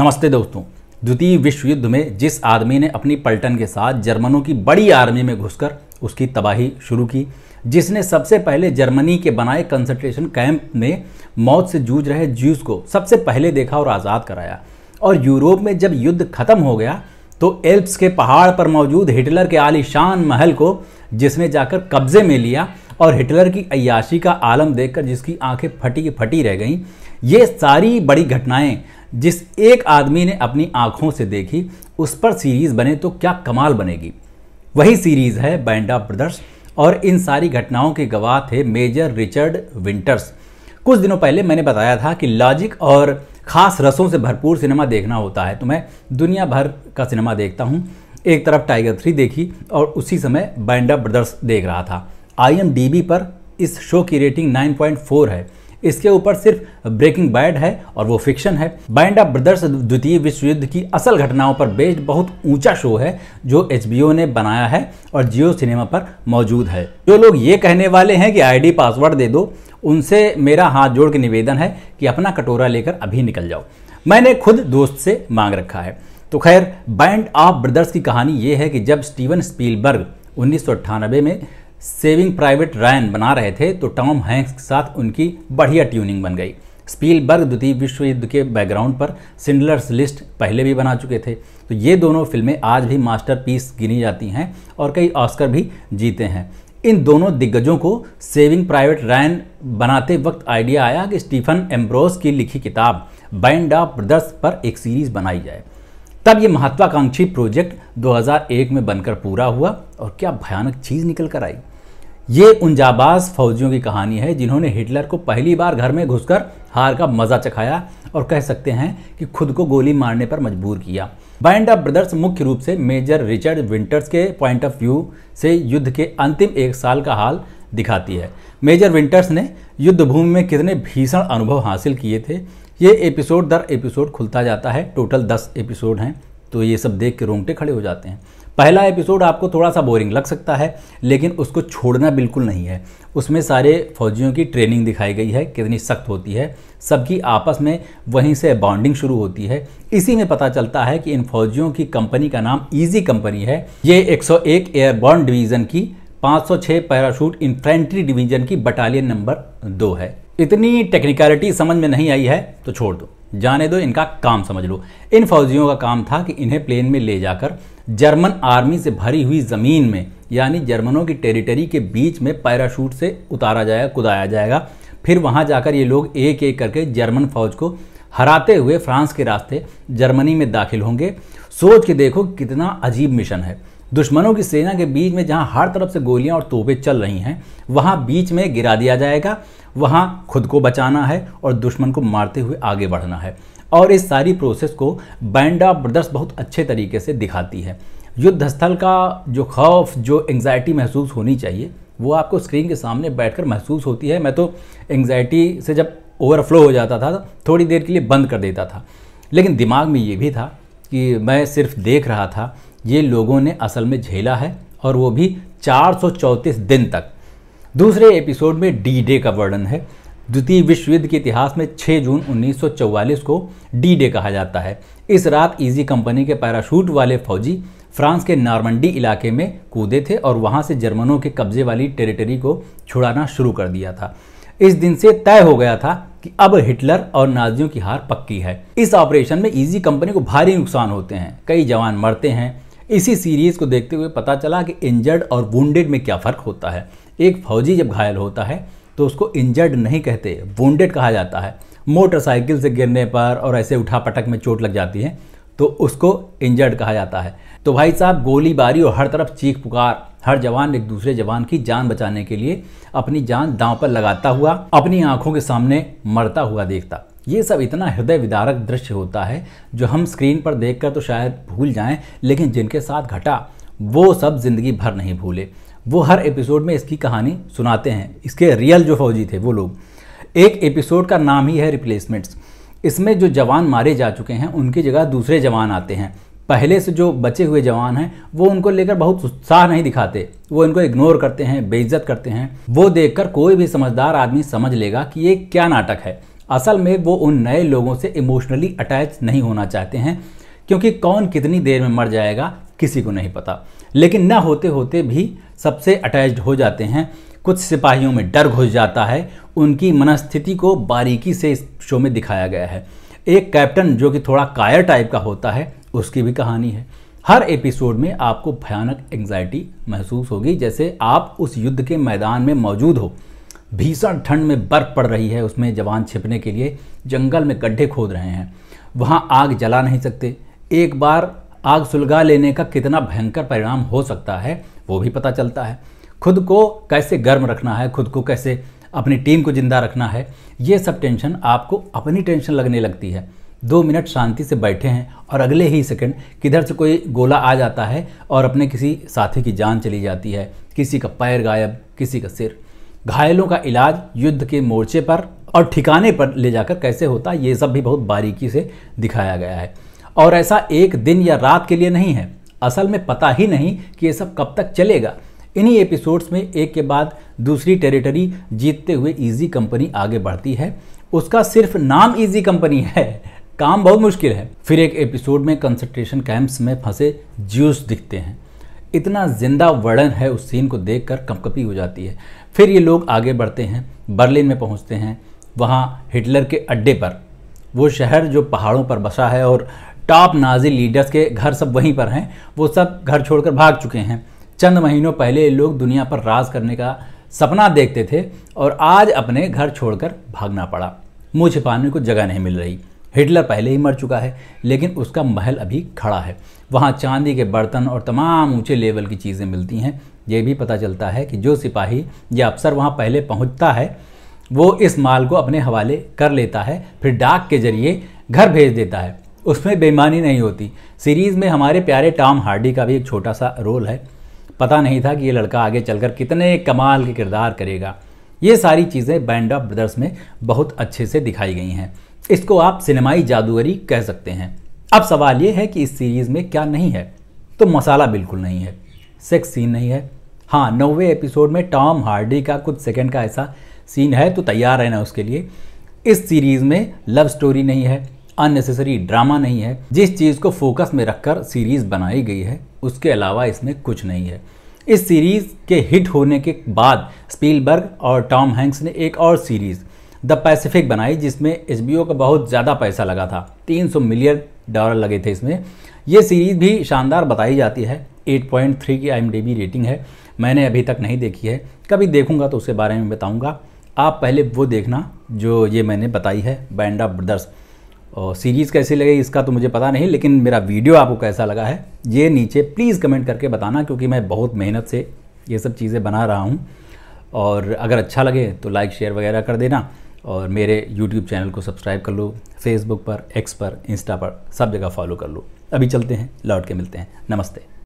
नमस्ते दोस्तों द्वितीय विश्व युद्ध में जिस आदमी ने अपनी पलटन के साथ जर्मनों की बड़ी आर्मी में घुसकर उसकी तबाही शुरू की जिसने सबसे पहले जर्मनी के बनाए कंसंट्रेशन कैंप में मौत से जूझ रहे ज्यूस को सबसे पहले देखा और आज़ाद कराया और यूरोप में जब युद्ध खत्म हो गया तो एल्प्स के पहाड़ पर मौजूद हिटलर के आलिशान महल को जिसने जाकर कब्जे में लिया और हिटलर की अयाशी का आलम देखकर जिसकी आंखें फटी फटी रह गईं ये सारी बड़ी घटनाएं जिस एक आदमी ने अपनी आंखों से देखी उस पर सीरीज़ बने तो क्या कमाल बनेगी वही सीरीज़ है बैंडा ब्रदर्स और इन सारी घटनाओं के गवाह थे मेजर रिचर्ड विंटर्स कुछ दिनों पहले मैंने बताया था कि लॉजिक और ख़ास रसों से भरपूर सिनेमा देखना होता है तो मैं दुनिया भर का सिनेमा देखता हूँ एक तरफ टाइगर थ्री देखी और उसी समय बैंडा ब्रदर्स देख रहा था आई पर इस शो की रेटिंग 9.4 है इसके ऊपर सिर्फ ब्रेकिंग बैड है और वो फिक्शन है बैंड ऑफ ब्रदर्स द्वितीय विश्व युद्ध की असल घटनाओं पर बेस्ड बहुत ऊंचा शो है जो एच ने बनाया है और जियो सिनेमा पर मौजूद है जो लोग ये कहने वाले हैं कि आईडी पासवर्ड दे दो उनसे मेरा हाथ जोड़ के निवेदन है कि अपना कटोरा लेकर अभी निकल जाओ मैंने खुद दोस्त से मांग रखा है तो खैर बैंड ऑफ ब्रदर्स की कहानी ये है कि जब स्टीवन स्पीलबर्ग उन्नीस में सेविंग प्राइवेट रायन बना रहे थे तो टॉम हैंक्स के साथ उनकी बढ़िया ट्यूनिंग बन गई स्पीलबर्ग द्वितीय विश्व युद्ध के बैकग्राउंड पर सिंडलर्स लिस्ट पहले भी बना चुके थे तो ये दोनों फिल्में आज भी मास्टरपीस गिनी जाती हैं और कई ऑस्कर भी जीते हैं इन दोनों दिग्गजों को सेविंग प्राइवेट रायन बनाते वक्त आइडिया आया कि स्टीफन एम्ब्रोस की लिखी किताब बैंड ऑफ ब्रदर्स पर एक सीरीज बनाई जाए तब ये महत्वाकांक्षी प्रोजेक्ट 2001 में बनकर पूरा हुआ और क्या भयानक चीज़ निकल कर आई ये उन जाबाज फौजियों की कहानी है जिन्होंने हिटलर को पहली बार घर में घुसकर हार का मजा चखाया और कह सकते हैं कि खुद को गोली मारने पर मजबूर किया बैंड ऑफ ब्रदर्स मुख्य रूप से मेजर रिचर्ड विंटर्स के पॉइंट ऑफ व्यू से युद्ध के अंतिम एक साल का हाल दिखाती है मेजर विंटर्स ने युद्ध भूमि में कितने भीषण अनुभव हासिल किए थे ये एपिसोड दर एपिसोड खुलता जाता है टोटल दस एपिसोड हैं तो ये सब देख के रोंगटे खड़े हो जाते हैं पहला एपिसोड आपको थोड़ा सा बोरिंग लग सकता है लेकिन उसको छोड़ना बिल्कुल नहीं है उसमें सारे फौजियों की ट्रेनिंग दिखाई गई है कितनी सख्त होती है सबकी आपस में वहीं से बॉन्डिंग शुरू होती है इसी में पता चलता है कि इन फौजियों की कंपनी का नाम ईजी कंपनी है ये 101 एयरबॉर्न डिवीज़न की 506 पैराशूट इन्फेंट्री डिवीज़न की बटालियन नंबर दो है इतनी टेक्निकलिटी समझ में नहीं आई है तो छोड़ दो जाने दो इनका काम समझ लो इन फौजियों का काम था कि इन्हें प्लेन में ले जाकर जर्मन आर्मी से भरी हुई ज़मीन में यानी जर्मनों की टेरिटरी के बीच में पैराशूट से उतारा जाएगा कुदाया जाएगा फिर वहाँ जाकर ये लोग एक एक करके जर्मन फौज को हराते हुए फ्रांस के रास्ते जर्मनी में दाखिल होंगे सोच के देखो कितना अजीब मिशन है दुश्मनों की सेना के बीच में जहां हर तरफ से गोलियां और तोपें चल रही हैं वहां बीच में गिरा दिया जाएगा वहां खुद को बचाना है और दुश्मन को मारते हुए आगे बढ़ना है और इस सारी प्रोसेस को बैंड ऑफ ब्रदर्स बहुत अच्छे तरीके से दिखाती है युद्ध स्थल का जो खौफ जो एंग्जाइटी महसूस होनी चाहिए वो आपको स्क्रीन के सामने बैठकर महसूस होती है मैं तो एंग्जाइटी से जब ओवरफ्लो हो जाता था थोड़ी देर के लिए बंद कर देता था लेकिन दिमाग में ये भी था कि मैं सिर्फ देख रहा था ये लोगों ने असल में झेला है और वो भी चार दिन तक दूसरे एपिसोड में डी डे का वर्णन है द्वितीय विश्व युद्ध के इतिहास में 6 जून 1944 को डी डे कहा जाता है इस रात इजी कंपनी के पैराशूट वाले फौजी फ्रांस के नार्मंडी इलाके में कूदे थे और वहां से जर्मनों के कब्जे वाली टेरिटरी को छुड़ाना शुरू कर दिया था इस दिन से तय हो गया था कि अब हिटलर और नाजियों की हार पक्की है इस ऑपरेशन में इजी कंपनी को भारी नुकसान होते हैं कई जवान मरते हैं इसी सीरीज़ को देखते हुए पता चला कि इंजर्ड और वुंडेड में क्या फ़र्क होता है एक फौजी जब घायल होता है तो उसको इंजर्ड नहीं कहते वुंडेड कहा जाता है मोटरसाइकिल से गिरने पर और ऐसे उठा पटक में चोट लग जाती है तो उसको इंजर्ड कहा जाता है तो भाई साहब गोलीबारी और हर तरफ चीख पुकार हर जवान एक दूसरे जवान की जान बचाने के लिए अपनी जान दांव पर लगाता हुआ अपनी आंखों के सामने मरता हुआ देखता ये सब इतना हृदय विदारक दृश्य होता है जो हम स्क्रीन पर देखकर तो शायद भूल जाएं लेकिन जिनके साथ घटा वो सब ज़िंदगी भर नहीं भूले वो हर एपिसोड में इसकी कहानी सुनाते हैं इसके रियल जो फौजी थे वो लोग एक एपिसोड का नाम ही है रिप्लेसमेंट्स इसमें जो जवान मारे जा चुके हैं उनकी जगह दूसरे जवान आते हैं पहले से जो बचे हुए जवान हैं वो उनको लेकर बहुत उत्साह नहीं दिखाते वो इनको इग्नोर करते हैं बेइज्जत करते हैं वो देखकर कोई भी समझदार आदमी समझ लेगा कि ये क्या नाटक है असल में वो उन नए लोगों से इमोशनली अटैच नहीं होना चाहते हैं क्योंकि कौन कितनी देर में मर जाएगा किसी को नहीं पता लेकिन न होते होते भी सबसे अटैच्ड हो जाते हैं कुछ सिपाहियों में डर घुस जाता है उनकी मनस्थिति को बारीकी से इस शो में दिखाया गया है एक कैप्टन जो कि थोड़ा कायर टाइप का होता है उसकी भी कहानी है हर एपिसोड में आपको भयानक एंग्जाइटी महसूस होगी जैसे आप उस युद्ध के मैदान में मौजूद हो भीषण ठंड में बर्फ़ पड़ रही है उसमें जवान छिपने के लिए जंगल में गड्ढे खोद रहे हैं वहाँ आग जला नहीं सकते एक बार आग सुलगा लेने का कितना भयंकर परिणाम हो सकता है वो भी पता चलता है खुद को कैसे गर्म रखना है खुद को कैसे अपनी टीम को जिंदा रखना है ये सब टेंशन आपको अपनी टेंशन लगने लगती है दो मिनट शांति से बैठे हैं और अगले ही सेकंड किधर से कोई गोला आ जाता है और अपने किसी साथी की जान चली जाती है किसी का पैर गायब किसी का सिर घायलों का इलाज युद्ध के मोर्चे पर और ठिकाने पर ले जाकर कैसे होता ये सब भी बहुत बारीकी से दिखाया गया है और ऐसा एक दिन या रात के लिए नहीं है असल में पता ही नहीं कि ये सब कब तक चलेगा इन्हीं एपिसोड्स में एक के बाद दूसरी टेरिटरी जीतते हुए इजी कंपनी आगे बढ़ती है उसका सिर्फ नाम इजी कंपनी है काम बहुत मुश्किल है फिर एक एपिसोड में कंसंट्रेशन कैंप्स में फंसे ज्यूस दिखते हैं इतना जिंदा वर्णन है उस सीन को देखकर कपकपी हो जाती है फिर ये लोग आगे बढ़ते हैं बर्लिन में पहुंचते हैं वहाँ हिटलर के अड्डे पर वो शहर जो पहाड़ों पर बसा है और टॉप नाजी लीडर्स के घर सब वहीं पर हैं वो सब घर छोड़कर भाग चुके हैं चंद महीनों पहले ये लोग दुनिया पर राज करने का सपना देखते थे और आज अपने घर छोड़कर भागना पड़ा मुँह छिपाने को जगह नहीं मिल रही हिटलर पहले ही मर चुका है लेकिन उसका महल अभी खड़ा है वहाँ चांदी के बर्तन और तमाम ऊंचे लेवल की चीज़ें मिलती हैं ये भी पता चलता है कि जो सिपाही या अफसर वहाँ पहले पहुँचता है वो इस माल को अपने हवाले कर लेता है फिर डाक के जरिए घर भेज देता है उसमें बेईमानी नहीं होती सीरीज़ में हमारे प्यारे टॉम हार्डी का भी एक छोटा सा रोल है पता नहीं था कि ये लड़का आगे चलकर कितने कमाल के किरदार करेगा ये सारी चीज़ें बैंड ऑफ ब्रदर्स में बहुत अच्छे से दिखाई गई हैं इसको आप सिनेमाई जादूगरी कह सकते हैं अब सवाल ये है कि इस सीरीज़ में क्या नहीं है तो मसाला बिल्कुल नहीं है सेक्स सीन नहीं है हाँ नौवे एपिसोड में टॉम हार्डी का कुछ सेकंड का ऐसा सीन है तो तैयार रहना उसके लिए इस सीरीज़ में लव स्टोरी नहीं है अननेसेसरी ड्रामा नहीं है जिस चीज़ को फोकस में रखकर सीरीज़ बनाई गई है उसके अलावा इसमें कुछ नहीं है इस सीरीज़ के हिट होने के बाद स्पीलबर्ग और टॉम हैंक्स ने एक और सीरीज़ द पैसिफिक बनाई जिसमें एच का बहुत ज़्यादा पैसा लगा था 300 मिलियन डॉलर लगे थे इसमें यह सीरीज़ भी शानदार बताई जाती है 8.3 की आई रेटिंग है मैंने अभी तक नहीं देखी है कभी देखूंगा तो उसके बारे में बताऊंगा आप पहले वो देखना जो ये मैंने बताई है बैंड ऑफ ब्रदर्स और सीरीज़ कैसी लगी इसका तो मुझे पता नहीं लेकिन मेरा वीडियो आपको कैसा लगा है ये नीचे प्लीज़ कमेंट करके बताना क्योंकि मैं बहुत मेहनत से ये सब चीज़ें बना रहा हूँ और अगर अच्छा लगे तो लाइक शेयर वगैरह कर देना और मेरे यूट्यूब चैनल को सब्सक्राइब कर लो फेसबुक पर एक्स पर इंस्टा पर सब जगह फॉलो कर लो अभी चलते हैं लौट के मिलते हैं नमस्ते